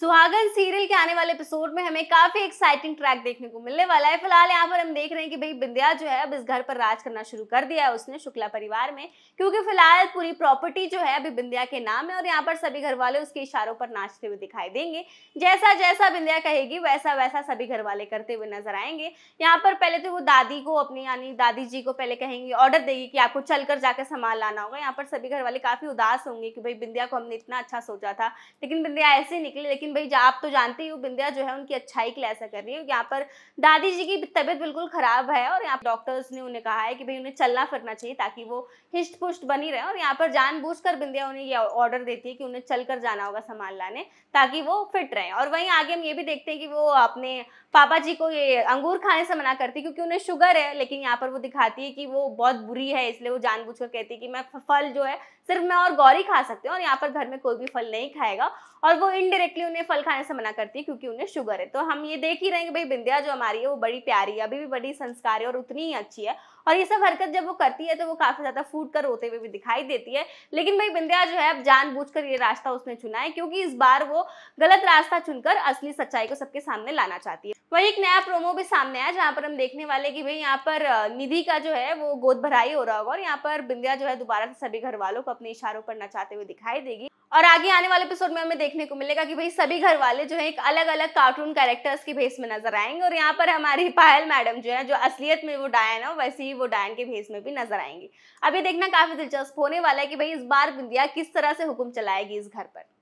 सुहागन सीरियल के आने वाले एपिसोड में हमें काफी एक्साइटिंग ट्रैक देखने को मिलने वाला है फिलहाल यहाँ पर हम देख रहे हैं कि भाई बिंदिया जो है अब इस घर पर राज करना शुरू कर दिया है उसने शुक्ला परिवार में क्योंकि फिलहाल पूरी प्रॉपर्टी जो है अभी बिंदिया के नाम है और यहाँ पर सभी घर वाले उसके इशारों पर नाचते हुए दिखाई देंगे जैसा जैसा बिंदिया कहेगी वैसा वैसा सभी घर वाले करते हुए नजर आएंगे यहाँ पर पहले तो वो दादी को अपनी यानी दादी जी को पहले कहेंगी ऑर्डर देगी कि आपको चल कर जाकर सामान लाना होगा यहाँ पर सभी घर वाले काफी उदास होंगे कि भाई बिंदिया को हमने इतना अच्छा सोचा था लेकिन बिंदिया ऐसे निकले लेकिन लेकिन भाई जा, आप तो जानते ही हो बिंदिया जो है उनकी अच्छाई के लिए ऐसा कर रही है यहाँ पर दादी जी की तबीयत बिल्कुल खराब है और यहाँ डॉक्टर्स ने उन्हें कहा है कि भाई उन्हें चलना फिरना चाहिए ताकि वो हिस्ट पुष्ट बनी रहे और यहाँ पर जानबूझ कर बिंदिया उन्हें ये ऑर्डर देती है कि उन्हें चल कर जाना होगा सामान लाने ताकि वो फिट रहे और वहीं आगे हम ये भी देखते हैं कि वो अपने पापा जी को ये अंगूर खाने से मना करती क्योंकि उन्हें शुगर है लेकिन यहाँ पर वो दिखाती है कि वो बहुत बुरी है इसलिए वो जानबूझ कर कहती है कि मैं फल जो है सिर्फ मैं और गौरी खा सकती हूँ और यहाँ पर घर में कोई भी फल नहीं खाएगा और वो इनडायरेक्टली उन्हें फल खाने से मना करती है क्योंकि उन्हें शुगर है तो हम ये देख ही रहे हैं कि भाई बिंदिया जो हमारी है वो बड़ी प्यारी है अभी भी बड़ी संस्कार है और उतनी ही अच्छी है और ये सब हरकत जब वो करती है तो वो काफ़ी ज़्यादा फूट कर रोते हुए भी दिखाई देती है लेकिन भाई बिंदिया जो है अब जान ये रास्ता उसने चुना है क्योंकि इस बार वो गलत रास्ता चुनकर असली सच्चाई को सबके सामने लाना चाहती है वही एक नया प्रोमो भी सामने आया जहाँ पर हम देखने वाले कि भाई यहाँ पर निधि का जो है वो गोद भराई हो रहा होगा और यहाँ पर बिंदिया जो है दोबारा से सभी घर वालों को अपने इशारों पर नचाते हुए दिखाई देगी और आगे आने वाले एपिसोड में हमें देखने को मिलेगा कि भाई सभी घर वाले जो है एक अलग अलग कार्टून कैरेक्टर्स की भेस में नजर आएंगे और यहाँ पर हमारी पायल मैडम जो है जो असलियत में वो डायन है वैसे ही वो डायन के भेस में भी नजर आएंगी अभी देखना काफी दिलचस्प होने वाला है कि भाई इस बार बिंदिया किस तरह से हुक्म चलाएगी इस घर पर